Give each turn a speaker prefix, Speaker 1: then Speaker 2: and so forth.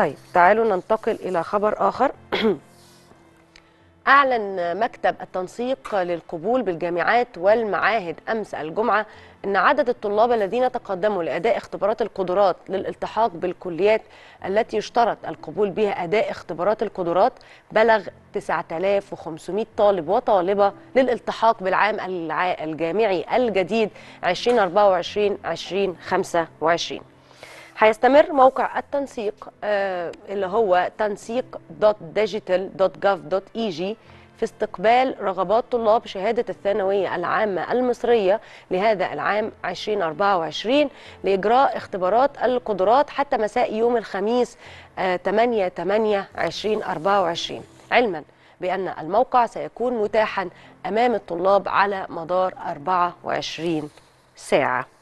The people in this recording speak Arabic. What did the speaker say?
Speaker 1: طيب تعالوا ننتقل إلى خبر آخر
Speaker 2: أعلن مكتب التنسيق للقبول بالجامعات والمعاهد أمس الجمعة أن عدد الطلاب الذين تقدموا لأداء اختبارات القدرات للالتحاق بالكليات التي يشترط القبول بها أداء اختبارات القدرات بلغ 9500 طالب وطالبة للالتحاق بالعام الجامعي الجديد 2024 2025 هيستمر موقع التنسيق آه، اللي هو تنسيق دوت ديجيتال دوت جاف دوت اي جي في استقبال رغبات طلاب شهادة الثانوية العامة المصرية لهذا العام 2024 لإجراء اختبارات القدرات حتى مساء يوم الخميس 8 8 2024 علما بأن الموقع سيكون متاحا أمام الطلاب على مدار 24 ساعة